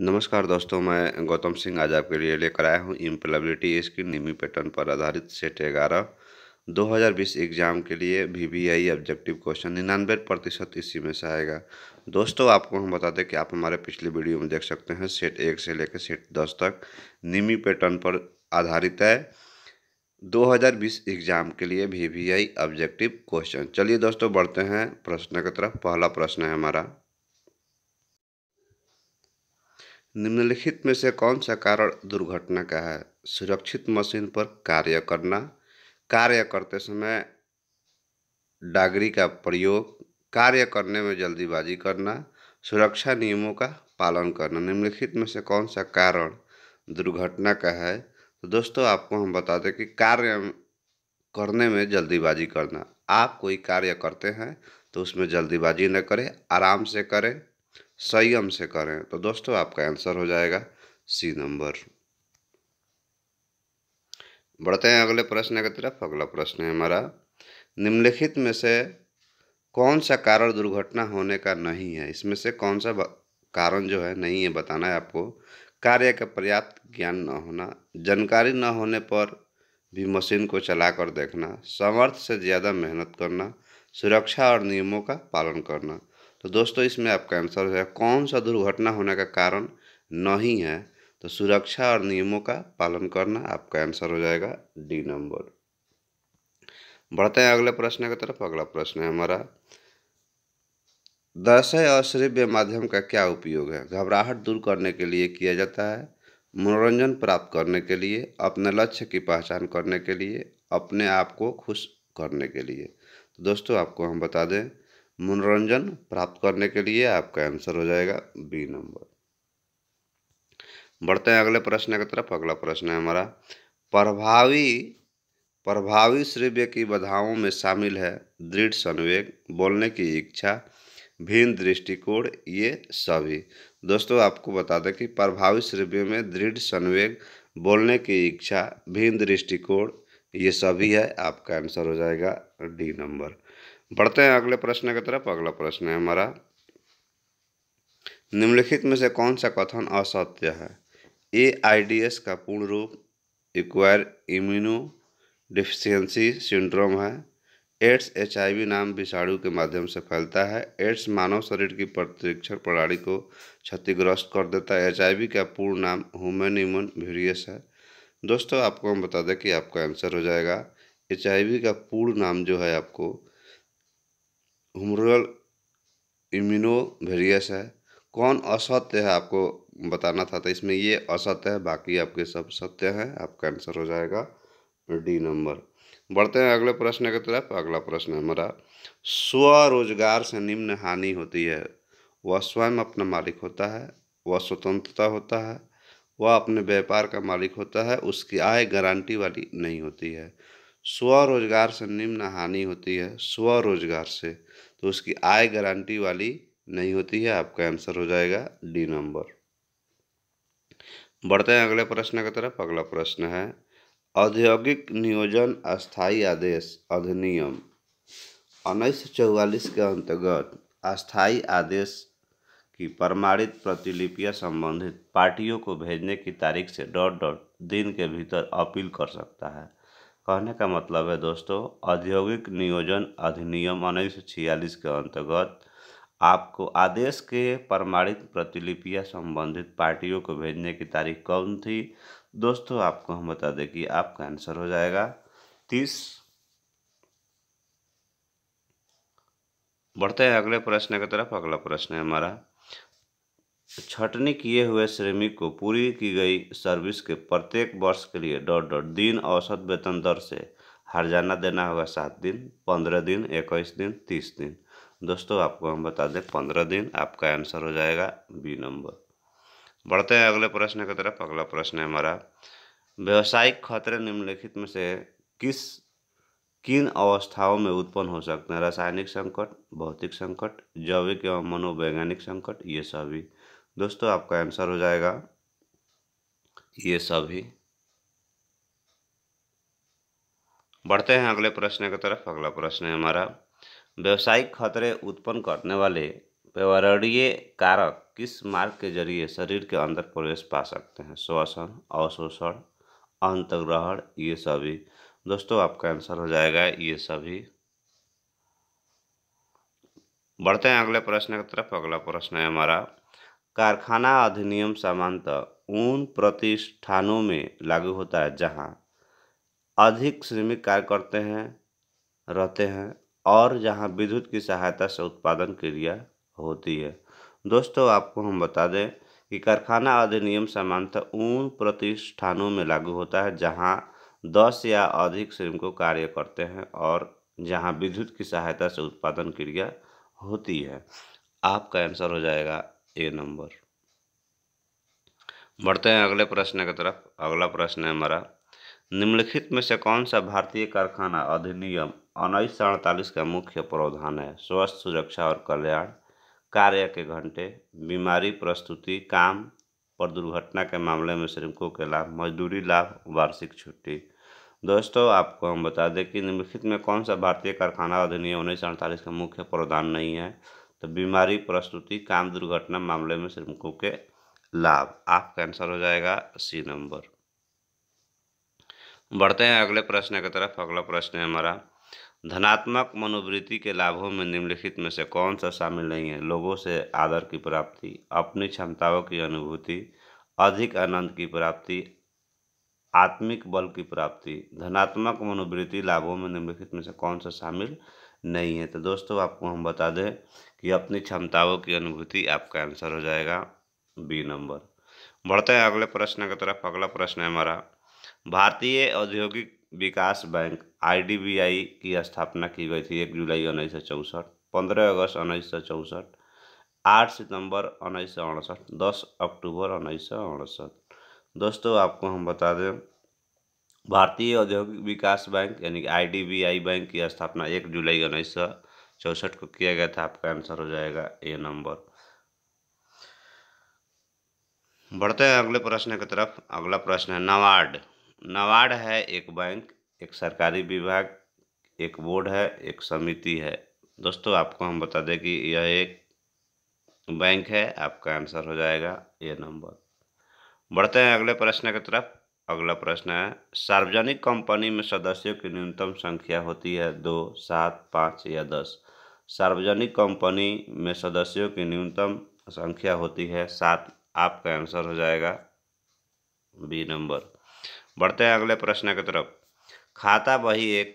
नमस्कार दोस्तों मैं गौतम सिंह आज आपके लिए लेकर आया हूँ इम्प्लेबिलिटी स्किन निमी पैटर्न पर आधारित सेट ग्यारह 2020 एग्ज़ाम के लिए V V I objective question निन्यानवे प्रतिशत इसी में से आएगा दोस्तों आपको हम बता दें कि आप हमारे पिछले वीडियो में देख सकते हैं सेट एक से लेकर सेट दस तक निमी पैटर्न पर आधारित है 2020 एग्ज़ाम के लिए V V I objective question चलिए दोस्तों बढ़ते हैं प्रश्न की तरफ पहला प्रश्न है हमारा निम्नलिखित में से कौन सा कारण दुर्घटना का है सुरक्षित मशीन पर कार्य करना कार्य करते समय डागरी का प्रयोग कार्य करने में जल्दीबाजी करना सुरक्षा नियमों का पालन करना निम्नलिखित में से कौन सा कारण दुर्घटना का है तो दोस्तों आपको हम बता दें कि कार्य करने में जल्दीबाजी करना आप कोई कार्य करते हैं तो उसमें जल्दीबाजी न करें आराम से करें संयम से करें तो दोस्तों आपका आंसर हो जाएगा सी नंबर बढ़ते हैं अगले प्रश्न की तरफ अगला प्रश्न है हमारा निम्नलिखित में से कौन सा कारण दुर्घटना होने का नहीं है इसमें से कौन सा कारण जो है नहीं है बताना है आपको कार्य का पर्याप्त ज्ञान न होना जानकारी न होने पर भी मशीन को चलाकर देखना समर्थ से ज़्यादा मेहनत करना सुरक्षा और नियमों का पालन करना तो दोस्तों इसमें आपका आंसर है कौन सा दुर्घटना होने का कारण नहीं है तो सुरक्षा और नियमों का पालन करना आपका आंसर हो जाएगा डी नंबर बढ़ते हैं अगले प्रश्न की तरफ अगला प्रश्न है हमारा दर्शय और श्रव्य माध्यम का क्या उपयोग है घबराहट दूर करने के लिए किया जाता है मनोरंजन प्राप्त करने के लिए अपने लक्ष्य की पहचान करने के लिए अपने आप को खुश करने के लिए तो दोस्तों आपको हम बता दें मनोरंजन प्राप्त करने के लिए आपका आंसर हो जाएगा बी नंबर बढ़ते हैं अगले प्रश्न की तरफ अगला प्रश्न है हमारा प्रभावी प्रभावी श्रव्य की बाधाओं में शामिल है दृढ़ संवेग बोलने की इच्छा भिन्न दृष्टिकोण ये सभी दोस्तों आपको बता दें कि प्रभावी श्रव्य में दृढ़ संवेग बोलने की इच्छा भिन्न दृष्टिकोण ये सभी है आपका आंसर हो जाएगा डी नंबर बढ़ते हैं अगले प्रश्न की तरफ अगला प्रश्न है हमारा निम्नलिखित में से कौन सा कथन असत्य है ए आई डी एस का पूर्ण रूप इक्वायर इम्यूनो डिफिशियंसी सिंड्रोम है एड्स एच नाम विषाणु के माध्यम से फैलता है एड्स मानव शरीर की प्रतिरक्षण प्रणाली को क्षतिग्रस्त कर देता है एच का पूर्ण नाम ह्यूमन इम्यून वेरियस है दोस्तों आपको हम बता दें कि आपका आंसर हो जाएगा एच का पूर्ण नाम जो है आपको हुमरल इम्यूनो वेरियस है कौन असत्य है आपको बताना था तो इसमें ये असत्य है बाकी आपके सब सत्य हैं आपका आंसर हो जाएगा डी नंबर बढ़ते हैं अगले प्रश्न की तरफ अगला प्रश्न हमारा स्वरोजगार से निम्न हानि होती है वह स्वयं अपना मालिक होता है वह स्वतंत्रता होता है वह अपने व्यापार का मालिक होता है उसकी आय गारंटी वाली नहीं होती है स्वरोजगार से निम्न हानि होती है स्वरोजगार से तो उसकी आय गारंटी वाली नहीं होती है आपका आंसर हो जाएगा डी नंबर बढ़ते हैं अगले प्रश्न की तरफ अगला प्रश्न है औद्योगिक नियोजन अस्थायी आदेश अधिनियम उन्नीस सौ चौवालीस के अंतर्गत अस्थाई आदेश की प्रमाणित प्रतिलिपियां संबंधित पार्टियों को भेजने की तारीख से डॉट डॉट दिन के भीतर अपील कर सकता है कहने का मतलब है दोस्तों औद्योगिक नियोजन अधिनियम उन्नीस सौ छियालीस के अंतर्गत आपको आदेश के प्रमाणित प्रतिलिपियां संबंधित पार्टियों को भेजने की तारीख कौन थी दोस्तों आपको हम बता दें कि आपका आंसर हो जाएगा तीस बढ़ते हैं अगले प्रश्न की तरफ अगला प्रश्न है हमारा छटनी किए हुए श्रमिक को पूरी की गई सर्विस के प्रत्येक वर्ष के लिए डॉट डॉट दिन औसत वेतन दर से हरजाना देना होगा सात दिन पंद्रह दिन इक्कीस दिन तीस दिन दोस्तों आपको हम बता दें पंद्रह दिन आपका आंसर हो जाएगा बी नंबर बढ़ते हैं अगले प्रश्न की तरफ अगला प्रश्न है हमारा व्यवसायिक खतरे निम्नलिखित में से किस किन अवस्थाओं में उत्पन्न हो सकते हैं रासायनिक संकट भौतिक संकट जैविक एवं मनोवैज्ञानिक संकट ये सभी दोस्तों आपका आंसर हो जाएगा ये सभी बढ़ते हैं अगले प्रश्न की तरफ अगला प्रश्न है हमारा व्यवसायिक खतरे उत्पन्न करने वाले पर्यावरणीय कारक किस मार्ग के जरिए शरीर के अंदर प्रवेश पा सकते हैं श्वसन अवशोषण अंतग्रहण ये सभी दोस्तों आपका आंसर हो जाएगा ये सभी बढ़ते हैं अगले प्रश्न की तरफ अगला प्रश्न है हमारा कारखाना अधिनियम सामान्यतः उन प्रतिष्ठानों में लागू होता है जहाँ अधिक श्रमिक कार्य करते हैं रहते हैं और जहाँ विद्युत की सहायता से उत्पादन क्रिया होती है दोस्तों आपको हम बता दें कि कारखाना अधिनियम सामान्यतः उन प्रतिष्ठानों में लागू होता है जहाँ दस या अधिक श्रमिकों कार्य करते हैं और जहाँ विद्युत की सहायता से उत्पादन क्रिया होती है आपका आंसर हो जाएगा ए नंबर बढ़ते हैं अगले प्रश्न की तरफ अगला प्रश्न है हमारा निम्नलिखित में से कौन सा भारतीय कारखाना अधिनियम उन्नीस सौ अड़तालीस का मुख्य प्रावधान है स्वास्थ्य सुरक्षा और कल्याण कार्य के घंटे बीमारी प्रस्तुति काम पर दुर्घटना के मामले में श्रमिकों के लाभ मजदूरी लाभ वार्षिक छुट्टी दोस्तों आपको हम बता दें कि निम्नलिखित में कौन सा भारतीय कारखाना अधिनियम उन्नीस सौ अड़तालीस का मुख्य प्रावधान नहीं है तो बीमारी प्रस्तुति काम दुर्घटना मामले में श्रमिकों के लाभ आपका आंसर हो जाएगा सी नंबर बढ़ते हैं अगले प्रश्न की तरफ अगला प्रश्न है हमारा धनात्मक मनोवृत्ति के लाभों में निम्नलिखित में से कौन सा शामिल नहीं है लोगों से आदर की प्राप्ति अपनी क्षमताओं की अनुभूति अधिक आनंद की प्राप्ति आत्मिक बल की प्राप्ति धनात्मक मनोवृत्ति लाभों में निम्नलिखित में से कौन सा शामिल नहीं है तो दोस्तों आपको हम बता दें कि अपनी क्षमताओं की अनुभूति आपका आंसर हो जाएगा बी नंबर बढ़ते हैं अगले प्रश्न की तरफ अगला प्रश्न है हमारा भारतीय औद्योगिक विकास बैंक आई की स्थापना की गई थी एक जुलाई उन्नीस सौ चौंसठ पंद्रह अगस्त उन्नीस सौ चौंसठ आठ सितंबर उन्नीस सौ अड़सठ दस अक्टूबर उन्नीस सौ अड़सठ दोस्तों आपको हम बता दें भारतीय औद्योगिक विकास बैंक यानी कि आई बैंक की स्थापना एक जुलाई उन्नीस सौ चौसठ को किया गया था आपका आंसर हो जाएगा ए नंबर बढ़ते हैं अगले प्रश्न की तरफ अगला प्रश्न है नवार्ड नवार्ड है एक बैंक एक सरकारी विभाग एक बोर्ड है एक समिति है दोस्तों आपको हम बता दें कि यह एक बैंक है आपका आंसर हो जाएगा ए नंबर बढ़ते हैं अगले प्रश्न की तरफ अगला प्रश्न है सार्वजनिक कंपनी में सदस्यों की न्यूनतम संख्या होती है दो सात पाँच या दस सार्वजनिक कंपनी में सदस्यों की न्यूनतम संख्या होती है सात आपका आंसर हो जाएगा बी नंबर बढ़ते हैं अगले प्रश्न की तरफ खाता वही एक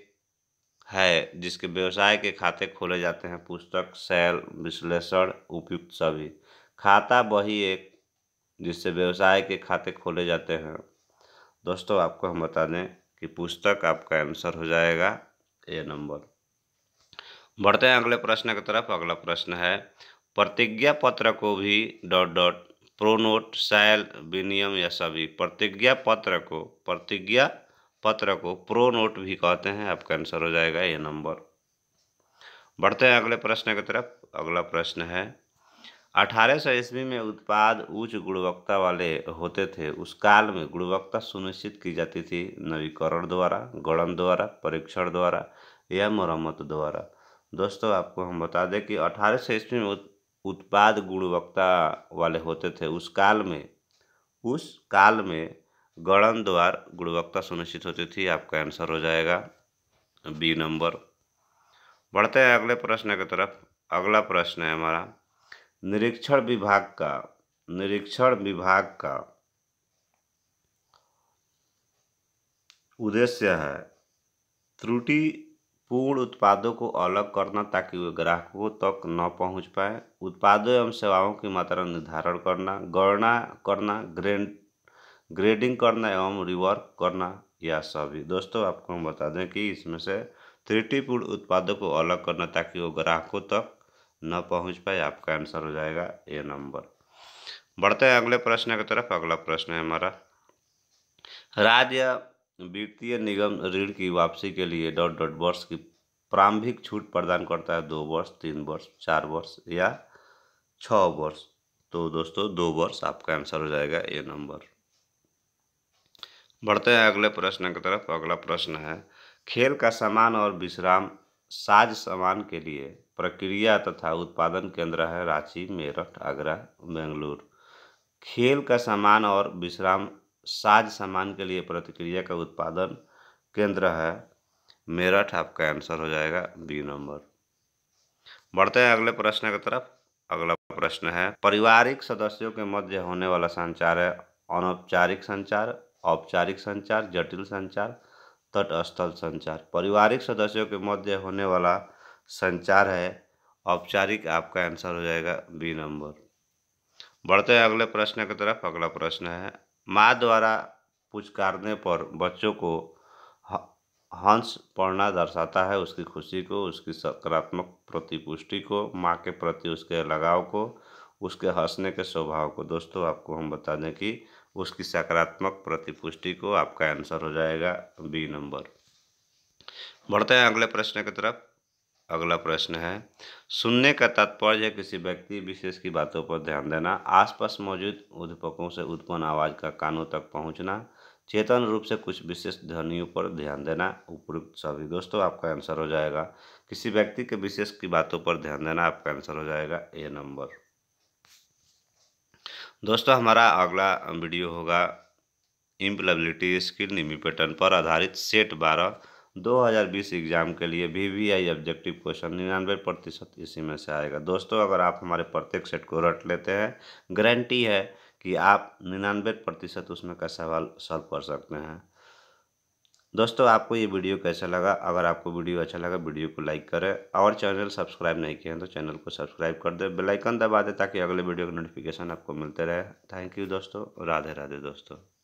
है जिसके व्यवसाय के खाते खोले जाते हैं पुस्तक सेल विश्लेषण उपयुक्त सभी खाता वही एक जिससे व्यवसाय के खाते खोले जाते हैं दोस्तों आपको हम बता दें कि पुस्तक आपका आंसर हो जाएगा ए नंबर बढ़ते हैं अगले प्रश्न की तरफ अगला प्रश्न है प्रतिज्ञा पत्र को भी डॉट डॉट प्रोनोट सैल विनियम या सभी प्रतिज्ञा पत्र को प्रतिज्ञा पत्र को प्रोनोट भी कहते हैं आपका आंसर हो जाएगा ए नंबर बढ़ते हैं अगले प्रश्न की तरफ अगला प्रश्न है अठारह सौ ईस्वी में उत्पाद उच्च गुणवत्ता वाले होते थे उस काल में गुणवत्ता सुनिश्चित की जाती थी नवीकरण द्वारा गणन द्वारा परीक्षण द्वारा या मरम्मत द्वारा दोस्तों आपको हम बता दें कि अठारह सौ ईस्वी में उत्पाद गुणवत्ता वाले होते थे उस काल में उस काल में गणन द्वार गुणवत्ता सुनिश्चित होती थी आपका आंसर हो जाएगा बी नंबर बढ़ते हैं अगले प्रश्न की तरफ अगला प्रश्न है हमारा निरीक्षण विभाग का निरीक्षण विभाग का उद्देश्य है त्रुटिपूर्ण उत्पादों को अलग करना ताकि वे ग्राहकों तक न पहुंच पाए उत्पादों एवं सेवाओं की मात्रा निर्धारण करना गणना करना ग्रेड ग्रेडिंग करना एवं रिवर्क करना या सभी दोस्तों आपको हम बता दें कि इसमें से त्रुटिपूर्ण उत्पादों को अलग करना ताकि वो ग्राहकों तक न पहुंच पाए आपका आंसर हो जाएगा ए नंबर बढ़ते हैं अगले प्रश्न की तरफ अगला प्रश्न है हमारा राज्य वित्तीय निगम ऋण की वापसी के लिए डॉट डॉट वर्ष की प्रारंभिक छूट प्रदान करता है दो वर्ष तीन वर्ष चार वर्ष या छ वर्ष तो दोस्तों दो वर्ष आपका आंसर हो जाएगा ए नंबर बढ़ते हैं अगले प्रश्न की तरफ अगला प्रश्न है खेल का सामान और विश्राम साज सामान के लिए प्रक्रिया तथा उत्पादन केंद्र है रांची मेरठ आगरा बेंगलुरु खेल का सामान और विश्राम साज सामान के लिए प्रतिक्रिया का उत्पादन केंद्र है मेरठ आपका आंसर हो जाएगा बी नंबर बढ़ते हैं अगले प्रश्न की तरफ अगला प्रश्न है पारिवारिक सदस्यों के मध्य होने वाला संचार है अनौपचारिक संचार औपचारिक संचार जटिल संचार तटस्थल संचार पारिवारिक सदस्यों के मध्य होने वाला संचार है औपचारिक आपका आंसर हो जाएगा बी नंबर बढ़ते हैं अगले प्रश्न की तरफ अगला प्रश्न है माँ द्वारा पुचकारने पर बच्चों को हंस पढ़ना दर्शाता है उसकी खुशी को उसकी सकारात्मक प्रतिपुष्टि को माँ के प्रति उसके लगाव को उसके हंसने के स्वभाव को दोस्तों आपको हम बता दें कि उसकी सकारात्मक प्रतिपुष्टि को आपका आंसर हो जाएगा बी नंबर बढ़ते हैं अगले प्रश्न की तरफ अगला प्रश्न है सुनने का तात्पर्य किसी व्यक्ति विशेष की बातों पर ध्यान देना आसपास मौजूद उद्दीपकों से उत्पन्न आवाज़ का कानों तक पहुंचना चेतन रूप से कुछ विशेष ध्वनियों पर ध्यान देना उपयुक्त सभी दोस्तों आपका आंसर हो जाएगा किसी व्यक्ति के विशेष की बातों पर ध्यान देना आपका आंसर हो जाएगा ए नंबर दोस्तों हमारा अगला वीडियो होगा इम्पलेबिलिटी स्किल निमी पैटर्न पर आधारित सेट बारह 2020 एग्ज़ाम के लिए V V I objective question निन्यानवे प्रतिशत इसी में से आएगा दोस्तों अगर आप हमारे प्रत्येक सेट को रट लेते हैं गारंटी है कि आप निन्यानवे प्रतिशत उसमें का सवाल सॉल्व कर सकते हैं दोस्तों आपको ये वीडियो कैसा लगा अगर आपको वीडियो अच्छा लगा वीडियो को लाइक करें और चैनल सब्सक्राइब नहीं किए हैं तो चैनल को सब्सक्राइब कर दें बेलाइकन दबा दें ताकि अगले वीडियो का नोटिफिकेशन आपको मिलते रहे थैंक यू दोस्तों राधे राधे दोस्तों